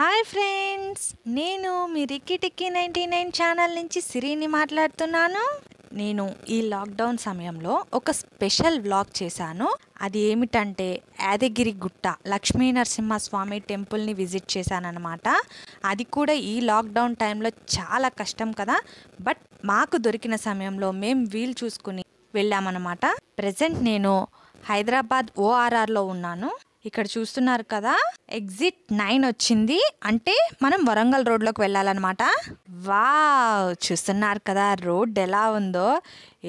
hi friends నేను మీ Rikki Tikki ninety nine channel నుంచి సిరిని మాట్లాడుతున్నాను నేను ఈ లాక్డౌన్ సమయంలో ఒక స్పెషల్ వ్లాగ్ చేశాను అది ఏమిటంటే యాదగిరి గుట్ట లక్ష్మీ నరసింహస్వామి టెంపుల్ని విజిట్ అనమాట అది కూడా ఈ లాక్డౌన్ టైంలో చాలా కష్టం కదా బట్ మాకు దొరికిన సమయంలో మేము వీలు చూసుకుని వెళ్ళామన్నమాట ప్రజెంట్ నేను హైదరాబాద్ ఓఆర్ఆర్లో ఉన్నాను ఇక్కడ చూస్తున్నారు కదా ఎగ్జిట్ నైన్ వచ్చింది అంటే మనం వరంగల్ రోడ్లోకి వెళ్ళాలన్నమాట వా చూస్తున్నారు కదా రోడ్ ఎలా ఉందో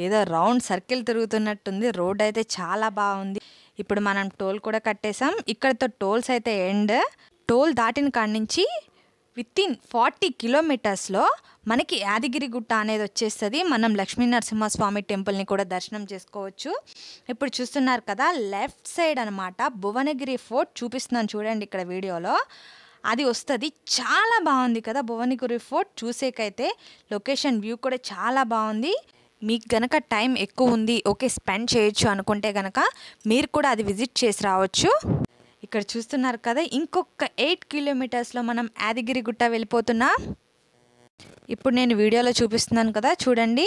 ఏదో రౌండ్ సర్కిల్ తిరుగుతున్నట్టుంది రోడ్ అయితే చాలా బాగుంది ఇప్పుడు మనం టోల్ కూడా కట్టేసాం ఇక్కడతో టోల్స్ అయితే ఎండ్ టోల్ దాటిన కాడ నుంచి విత్ ఇన్ ఫార్టీ కిలోమీటర్స్లో మనకి గుట్ట అనేది వచ్చేస్తుంది మనం లక్ష్మీ నరసింహస్వామి టెంపుల్ని కూడా దర్శనం చేసుకోవచ్చు ఇప్పుడు చూస్తున్నారు కదా లెఫ్ట్ సైడ్ అనమాట భువనగిరి ఫోర్ట్ చూపిస్తున్నాను చూడండి ఇక్కడ వీడియోలో అది వస్తుంది చాలా బాగుంది కదా భువనగిరి ఫోర్ట్ చూసేకైతే లొకేషన్ వ్యూ కూడా చాలా బాగుంది మీకు గనక టైం ఎక్కువ ఉంది ఓకే స్పెండ్ చేయొచ్చు అనుకుంటే గనక మీరు కూడా అది విజిట్ చేసి రావచ్చు ఇక్కడ చూస్తున్నారు కదా ఇంకొక ఎయిట్ కిలోమీటర్స్లో మనం యాదగిరిగుట్ట వెళ్ళిపోతున్నాం ఇప్పుడు నేను వీడియోలో చూపిస్తున్నాను కదా చూడండి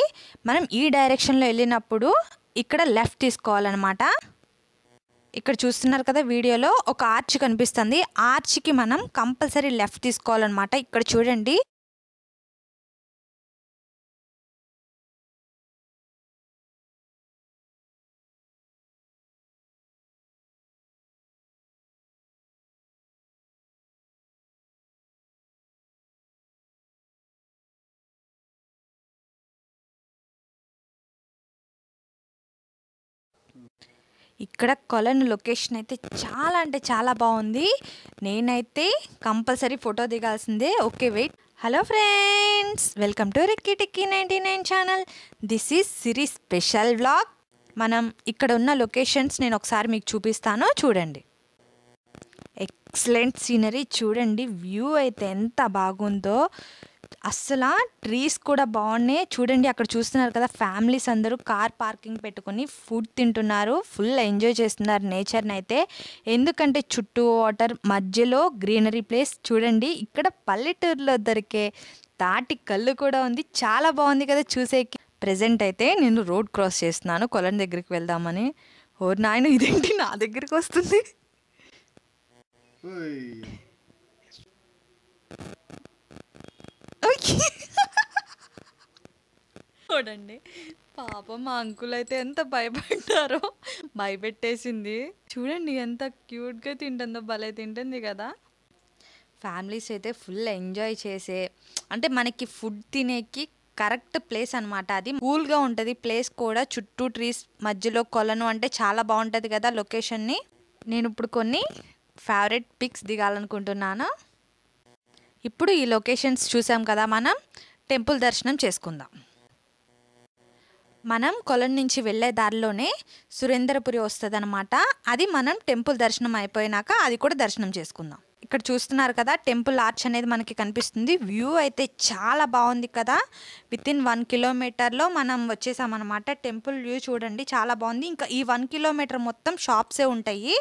మనం ఈ డైరెక్షన్లో వెళ్ళినప్పుడు ఇక్కడ లెఫ్ట్ తీసుకోవాలన్నమాట ఇక్కడ చూస్తున్నారు కదా వీడియోలో ఒక ఆర్చ్ కనిపిస్తుంది ఆర్చ్కి మనం కంపల్సరీ లెఫ్ట్ తీసుకోవాలన్నమాట ఇక్కడ చూడండి ఇక్కడ కొలను లొకేషన్ అయితే చాలా అంటే చాలా బాగుంది నేనైతే కంపల్సరీ ఫోటో దిగాల్సిందే okay wait hello friends welcome to Rikki Tikki ninety nine channel this is Siri's special vlog మనం ఇక్కడ ఉన్న లొకేషన్స్ నేను ఒకసారి మీకు చూపిస్తాను చూడండి ఎక్సలెంట్ సీనరీ చూడండి వ్యూ అయితే ఎంత బాగుందో అస్సలు ట్రీస్ కూడా బాగున్నాయి చూడండి అక్కడ చూస్తున్నారు కదా ఫ్యామిలీస్ అందరూ కార్ పార్కింగ్ పెట్టుకుని ఫుడ్ తింటున్నారు ఫుల్ ఎంజాయ్ చేస్తున్నారు నేచర్ని అయితే ఎందుకంటే చుట్టూ వాటర్ మధ్యలో గ్రీనరీ ప్లేస్ చూడండి ఇక్కడ పల్లెటూరులో దొరికే తాటి కళ్ళు కూడా ఉంది చాలా బాగుంది కదా చూసేకి ప్రజెంట్ అయితే నేను రోడ్ క్రాస్ చేస్తున్నాను కొలం దగ్గరికి వెళ్దామని ఓ నాయన ఇదేంటి నా దగ్గరికి వస్తుంది చూడండి పాపం మా అంకుల్ అయితే ఎంత భయపడ్డారో భయపెట్టేసింది చూడండి ఎంత క్యూట్గా తింటుందో భలే తింటుంది కదా ఫ్యామిలీస్ అయితే ఫుల్ ఎంజాయ్ చేసే అంటే మనకి ఫుడ్ తినేకి కరెక్ట్ ప్లేస్ అనమాట అది కూల్గా ఉంటుంది ప్లేస్ కూడా చుట్టూ ట్రీస్ మధ్యలో కొలను అంటే చాలా బాగుంటుంది కదా లొకేషన్ని నేను ఇప్పుడు కొన్ని ఫేవరెట్ పిక్స్ దిగాలనుకుంటున్నాను ఇప్పుడు ఈ లొకేషన్స్ చూసాం కదా మనం టెంపుల్ దర్శనం చేసుకుందాం మనం కొలం నుంచి వెళ్ళే దారిలోనే సురేంద్రపురి వస్తుంది అనమాట అది మనం టెంపుల్ దర్శనం అయిపోయినాక అది కూడా దర్శనం చేసుకుందాం ఇక్కడ చూస్తున్నారు కదా టెంపుల్ ఆర్చ్ అనేది మనకి కనిపిస్తుంది వ్యూ అయితే చాలా బాగుంది కదా విత్ ఇన్ వన్ కిలోమీటర్లో మనం వచ్చేసామన్నమాట టెంపుల్ వ్యూ చూడండి చాలా బాగుంది ఇంకా ఈ వన్ కిలోమీటర్ మొత్తం షాప్సే ఉంటాయి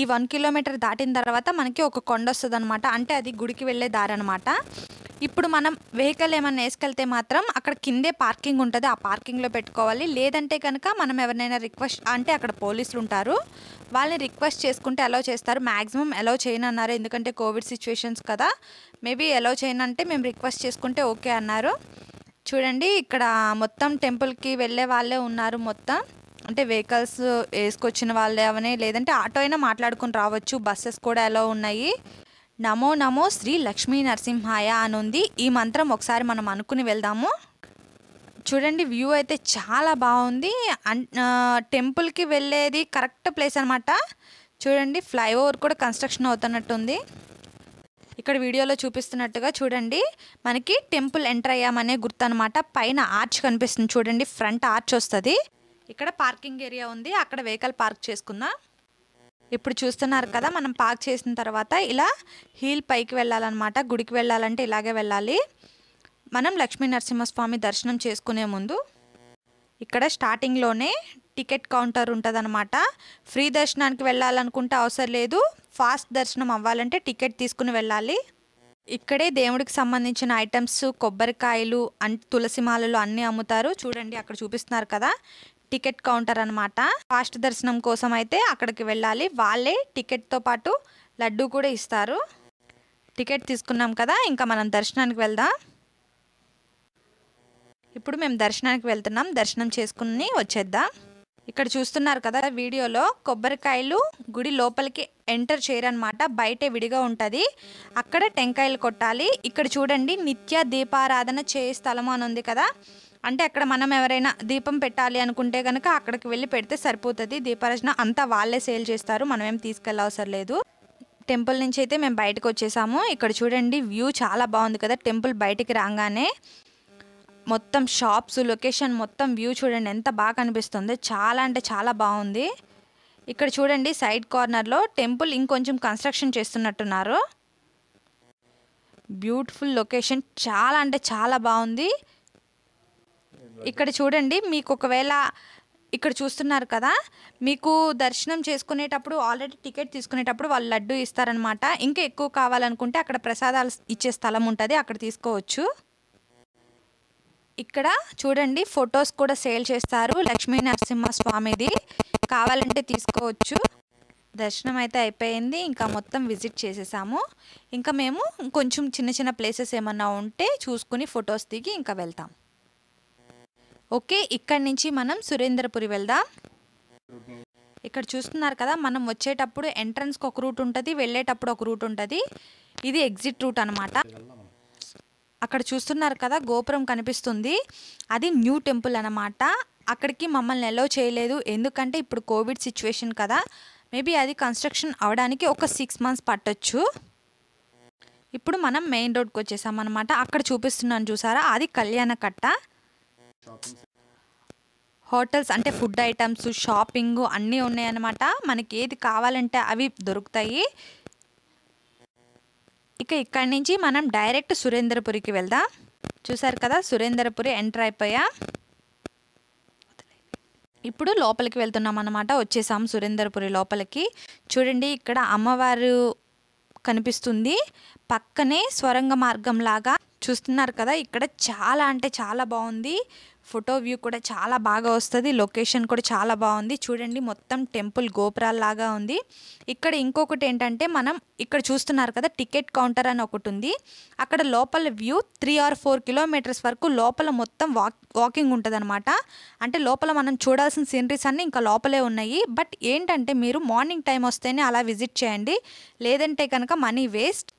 ఈ వన్ కిలోమీటర్ దాటిన తర్వాత మనకి ఒక కొండ వస్తుంది అనమాట అంటే అది గుడికి వెళ్ళే దారి అనమాట ఇప్పుడు మనం వెహికల్ ఏమైనా వేసుకెళ్తే మాత్రం అక్కడ కిందే పార్కింగ్ ఉంటుంది ఆ పార్కింగ్లో పెట్టుకోవాలి లేదంటే కనుక మనం ఎవరినైనా రిక్వెస్ట్ అంటే అక్కడ పోలీసులు ఉంటారు వాళ్ళని రిక్వెస్ట్ చేసుకుంటే అలౌ చేస్తారు మ్యాక్సిమం అలౌ చేయను అన్నారు ఎందుకంటే కోవిడ్ సిచ్యువేషన్స్ కదా మేబీ అలౌ చేయను అంటే మేము రిక్వెస్ట్ చేసుకుంటే ఓకే అన్నారు చూడండి ఇక్కడ మొత్తం టెంపుల్కి వెళ్ళే వాళ్ళే ఉన్నారు మొత్తం అంటే వెహికల్స్ వేసుకొచ్చిన వాళ్ళే అవనే లేదంటే ఆటో అయినా మాట్లాడుకుని రావచ్చు బస్సెస్ కూడా ఎలా ఉన్నాయి నమో నమో శ్రీ లక్ష్మీ నరసింహాయ అని ఉంది ఈ మంత్రం ఒకసారి మనం అనుకుని వెళ్దాము చూడండి వ్యూ అయితే చాలా బాగుంది అన్ టెంపుల్కి వెళ్ళేది కరెక్ట్ ప్లేస్ అనమాట చూడండి ఫ్లైఓవర్ కూడా కన్స్ట్రక్షన్ అవుతున్నట్టుంది ఇక్కడ వీడియోలో చూపిస్తున్నట్టుగా చూడండి మనకి టెంపుల్ ఎంటర్ అయ్యామనే గుర్తు అనమాట పైన ఆర్చ్ కనిపిస్తుంది చూడండి ఫ్రంట్ ఆర్చ్ వస్తుంది ఇక్కడ పార్కింగ్ ఏరియా ఉంది అక్కడ వెహికల్ పార్క్ చేసుకుందాం ఇప్పుడు చూస్తున్నారు కదా మనం పాక్ చేసిన తర్వాత ఇలా హీల్ పైకి వెళ్ళాలన్నమాట గుడికి వెళ్ళాలంటే ఇలాగే వెళ్ళాలి మనం లక్ష్మీ నరసింహస్వామి దర్శనం చేసుకునే ముందు ఇక్కడ స్టార్టింగ్లోనే టికెట్ కౌంటర్ ఉంటుందన్నమాట ఫ్రీ దర్శనానికి వెళ్ళాలనుకుంటే అవసరం లేదు ఫాస్ట్ దర్శనం అవ్వాలంటే టికెట్ తీసుకుని వెళ్ళాలి ఇక్కడే దేవుడికి సంబంధించిన ఐటమ్స్ కొబ్బరికాయలు అన్ తులసిమాలలు మాలలు అన్నీ అమ్ముతారు చూడండి అక్కడ చూపిస్తున్నారు కదా టికెట్ కౌంటర్ అనమాట ఫాస్ట్ దర్శనం కోసం అయితే అక్కడికి వెళ్ళాలి వాళ్ళే టికెట్తో పాటు లడ్డు కూడా ఇస్తారు టికెట్ తీసుకున్నాం కదా ఇంకా మనం దర్శనానికి వెళ్దాం ఇప్పుడు మేము దర్శనానికి వెళ్తున్నాం దర్శనం చేసుకుని వచ్చేద్దాం ఇక్కడ చూస్తున్నారు కదా వీడియోలో కొబ్బరికాయలు గుడి లోపలికి ఎంటర్ చేయరనమాట బయటే విడిగా ఉంటుంది అక్కడ టెంకాయలు కొట్టాలి ఇక్కడ చూడండి నిత్య దీపారాధన చేయ స్థలం అని ఉంది కదా అంటే అక్కడ మనం ఎవరైనా దీపం పెట్టాలి అనుకుంటే కనుక అక్కడికి వెళ్ళి పెడితే సరిపోతుంది దీపారచన అంతా వాళ్ళే సేల్ చేస్తారు మనమేం తీసుకెళ్ళవసరం లేదు టెంపుల్ నుంచి అయితే మేము బయటకు వచ్చేసాము ఇక్కడ చూడండి వ్యూ చాలా బాగుంది కదా టెంపుల్ బయటికి రాగానే మొత్తం షాప్స్ లొకేషన్ మొత్తం వ్యూ చూడండి ఎంత బాగా కనిపిస్తుంది చాలా అంటే చాలా బాగుంది ఇక్కడ చూడండి సైడ్ కార్నర్లో టెంపుల్ ఇంకొంచెం కన్స్ట్రక్షన్ చేస్తున్నట్టున్నారు బ్యూటిఫుల్ లొకేషన్ చాలా అంటే చాలా బాగుంది ఇక్కడ చూడండి మీకు ఒకవేళ ఇక్కడ చూస్తున్నారు కదా మీకు దర్శనం చేసుకునేటప్పుడు ఆల్రెడీ టికెట్ తీసుకునేటప్పుడు వాళ్ళు లడ్డు ఇస్తారనమాట ఇంకా ఎక్కువ కావాలనుకుంటే అక్కడ ప్రసాదాలు ఇచ్చే స్థలం ఉంటుంది అక్కడ తీసుకోవచ్చు ఇక్కడ చూడండి ఫొటోస్ కూడా సేల్ చేస్తారు లక్ష్మీ నరసింహ స్వామిది కావాలంటే తీసుకోవచ్చు దర్శనం అయితే అయిపోయింది ఇంకా మొత్తం విజిట్ చేసేసాము ఇంకా మేము కొంచెం చిన్న చిన్న ప్లేసెస్ ఏమన్నా ఉంటే చూసుకుని ఫొటోస్ దిగి ఇంకా వెళ్తాం ఓకే ఇక్కడి నుంచి మనం సురేంద్రపురి వెళ్దాం ఇక్కడ చూస్తున్నారు కదా మనం వచ్చేటప్పుడు ఎంట్రన్స్కి ఒక రూట్ ఉంటుంది వెళ్ళేటప్పుడు ఒక రూట్ ఉంటుంది ఇది ఎగ్జిట్ రూట్ అనమాట అక్కడ చూస్తున్నారు కదా గోపురం కనిపిస్తుంది అది న్యూ టెంపుల్ అనమాట అక్కడికి మమ్మల్ని ఎలో చేయలేదు ఎందుకంటే ఇప్పుడు కోవిడ్ సిచ్యువేషన్ కదా మేబీ అది కన్స్ట్రక్షన్ అవడానికి ఒక సిక్స్ మంత్స్ పట్టొచ్చు ఇప్పుడు మనం మెయిన్ రోడ్కి వచ్చేసాం అనమాట అక్కడ చూపిస్తున్నాను చూసారా అది కళ్యాణ కట్ట హోటల్స్ అంటే ఫుడ్ ఐటమ్స్ షాపింగ్ అన్నీ ఉన్నాయన్నమాట మనకి ఏది కావాలంటే అవి దొరుకుతాయి ఇక ఇక్కడి నుంచి మనం డైరెక్ట్ సురేంద్రపురికి వెళ్దాం చూసారు కదా సురేంద్రపురి ఎంటర్ అయిపోయా ఇప్పుడు లోపలికి వెళ్తున్నాం అనమాట వచ్చేసాం సురేంద్రపురి లోపలికి చూడండి ఇక్కడ అమ్మవారు కనిపిస్తుంది పక్కనే స్వరంగ మార్గం లాగా చూస్తున్నారు కదా ఇక్కడ చాలా అంటే చాలా బాగుంది ఫోటో వ్యూ కూడా చాలా బాగా వస్తుంది లొకేషన్ కూడా చాలా బాగుంది చూడండి మొత్తం టెంపుల్ గోపురాల్లాగా ఉంది ఇక్కడ ఇంకొకటి ఏంటంటే మనం ఇక్కడ చూస్తున్నారు కదా టికెట్ కౌంటర్ అని ఒకటి ఉంది అక్కడ లోపల view three or four kilometres వరకు లోపల మొత్తం వాక్ వాకింగ్ ఉంటుందన్నమాట అంటే లోపల మనం చూడాల్సిన సీనరీస్ అన్నీ ఇంకా లోపలే ఉన్నాయి బట్ ఏంటంటే మీరు మార్నింగ్ టైం వస్తేనే అలా విజిట్ చేయండి లేదంటే కనుక మనీ వేస్ట్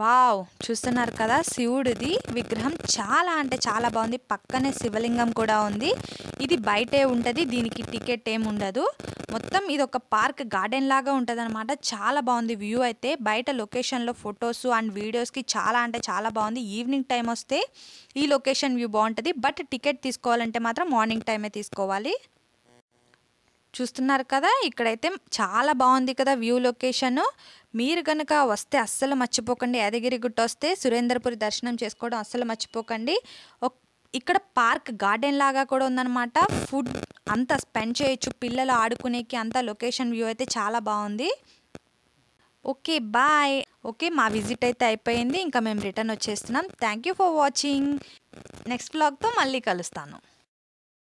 వావ్ చూస్తున్నారు కదా శివుడిది విగ్రహం చాలా అంటే చాలా బాగుంది పక్కనే శివలింగం కూడా ఉంది ఇది బయటే ఉంటుంది దీనికి టికెట్ ఏమి ఉండదు మొత్తం ఇది ఒక పార్క్ గార్డెన్ లాగా ఉంటుంది అనమాట చాలా బాగుంది వ్యూ అయితే బయట లొకేషన్లో ఫొటోస్ అండ్ వీడియోస్కి చాలా అంటే చాలా బాగుంది ఈవినింగ్ టైం వస్తే ఈ లొకేషన్ వ్యూ బాగుంటుంది బట్ టికెట్ తీసుకోవాలంటే మాత్రం మార్నింగ్ టైమే తీసుకోవాలి చూస్తున్నారు కదా ఇక్కడైతే చాలా బాగుంది కదా వ్యూ లొకేషను మీరు కనుక వస్తే అస్సలు మర్చిపోకండి యాదగిరి గుట్ట వస్తే సురేంద్రపురి దర్శనం చేసుకోవడం అస్సలు మర్చిపోకండి ఇక్కడ పార్క్ గార్డెన్ లాగా కూడా ఉందన్నమాట ఫుడ్ అంతా స్పెండ్ చేయొచ్చు పిల్లలు ఆడుకునేకి అంత లొకేషన్ వ్యూ అయితే చాలా బాగుంది ఓకే బాయ్ ఓకే మా విజిట్ అయితే అయిపోయింది ఇంకా మేము రిటర్న్ వచ్చేస్తున్నాం thank you for watching next బ్లాగ్తో మళ్ళీ కలుస్తాను